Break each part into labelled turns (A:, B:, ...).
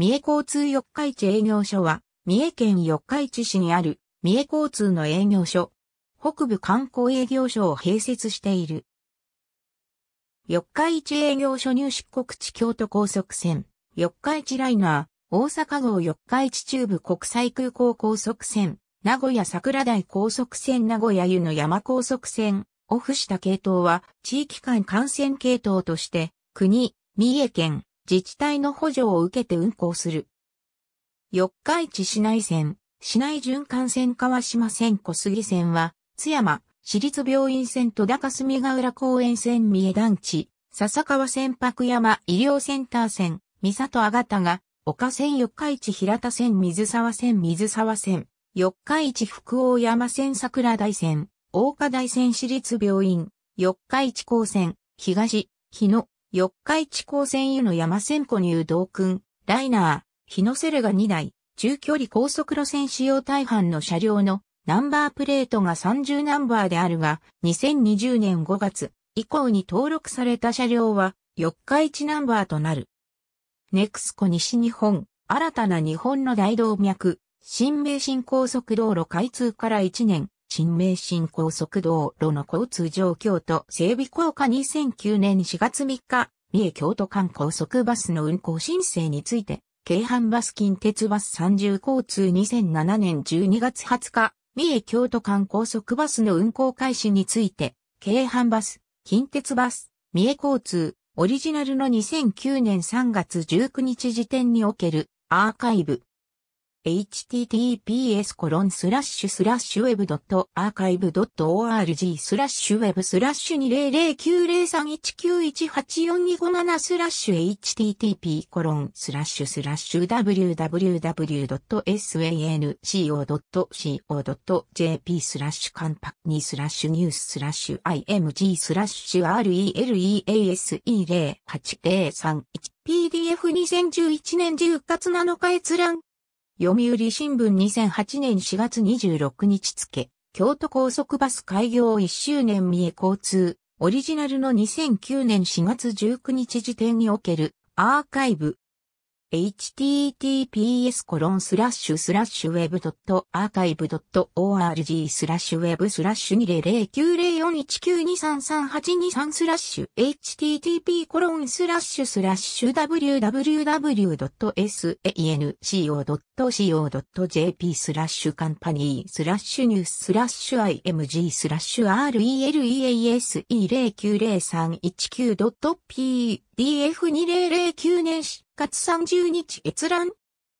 A: 三重交通四日市営業所は、三重県四日市市にある三重交通の営業所、北部観光営業所を併設している。四日市営業所入出国地京都高速線、四日市ライナー、大阪号四日市中部国際空港高速線、名古屋桜台高速線名古屋湯の山高速線オフした系統は地域間幹線系統として国、三重県、自治体の補助を受けて運行する。四日市市内線、市内循環線川島線小杉線は、津山、市立病院線戸田隅ヶ浦公園線三重団地、笹川線白山医療センター線、三里あがたが、岡線四日市平田線水沢線水沢線、四日市福大山線桜台線、大岡台線市立病院、四日市高線、東、日野、四日市高専湯の山線湖入道君、ライナー、日野セルが2台、中距離高速路線使用大半の車両のナンバープレートが30ナンバーであるが、2020年5月以降に登録された車両は、四日市ナンバーとなる。ネクスコ西日本、新たな日本の大動脈、新名神高速道路開通から1年、新名神高速道路の交通状況と整備効果2009年4月3日、三重京都間高速バスの運行申請について、京阪バス近鉄バス30交通2007年12月20日、三重京都間高速バスの運行開始について、京阪バス、近鉄バス、三重交通、オリジナルの2009年3月19日時点におけるアーカイブ、https コロンスラッシュスラッシュウェブドットアーカイブドット org スラッシュウェブスラッシュ2009319184257スラッシュ http コロンスラッシュスラッシュ www.sanco.co.jp スラッシュカンパニースラッシュニューススラッシュ img スラッシュ release08031 PDF2011 年10月7日閲覧読売新聞2008年4月26日付、京都高速バス開業1周年三重交通、オリジナルの2009年4月19日時点におけるアーカイブ、https コロンスラッシュスラッシュウェブドットアーカイブドット org スラッシュウェブスラッシュ2009041923382スラッシュ http コロンスラッシュスラッシュ www.sanco.co.jp スラッシュカンパニースラッシュニューススラッシュ img スラッシュ release 09031 9 p d f 2 0 0 9年月30日閲覧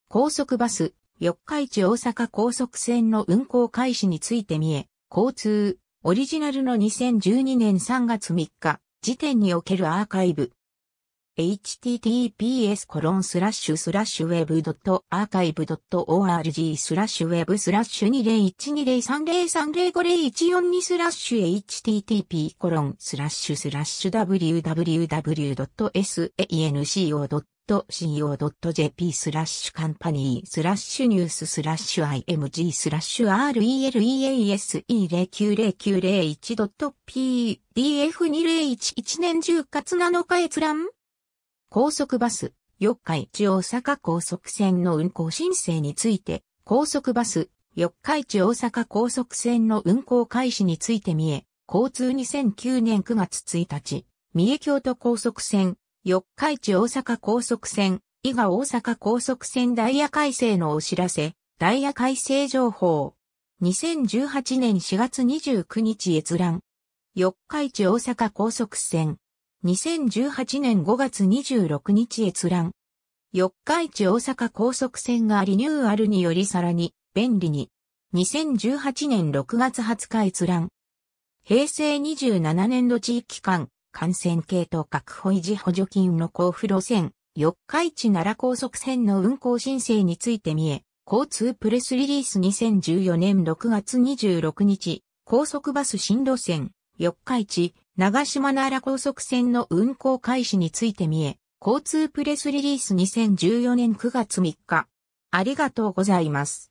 A: 高速バス、四日市大阪高速線の運行開始について見え、交通、オリジナルの2012年3月3日、時点におけるアーカイブ。https w e b a r c h i v e org スラッシュ2012030305014 2 http スラッシュスラッシュ w w w s a n c o .co.jp スラッシュカンパニースラッシュニューススラッシュ img スラッシュ release09901.pdf2011 年10月7日閲覧高速バス、四日市大阪高速線の運行申請について、高速バス、四日市大阪高速線の運行開始について見え、交通2009年9月1日、三重京都高速線、四日市大阪高速線、伊賀大阪高速線ダイヤ改正のお知らせ、ダイヤ改正情報。2018年4月29日閲覧。四日市大阪高速線。2018年5月26日閲覧。四日市大阪高速線がリニューアルによりさらに便利に。2018年6月20日閲覧。平成27年度地域間感染系統確保維持補助金の交付路線、四日市奈良高速線の運行申請について見え、交通プレスリリース2014年6月26日、高速バス新路線、四日市、長島奈良高速線の運行開始について見え、交通プレスリリース2014年9月3日。ありがとうございます。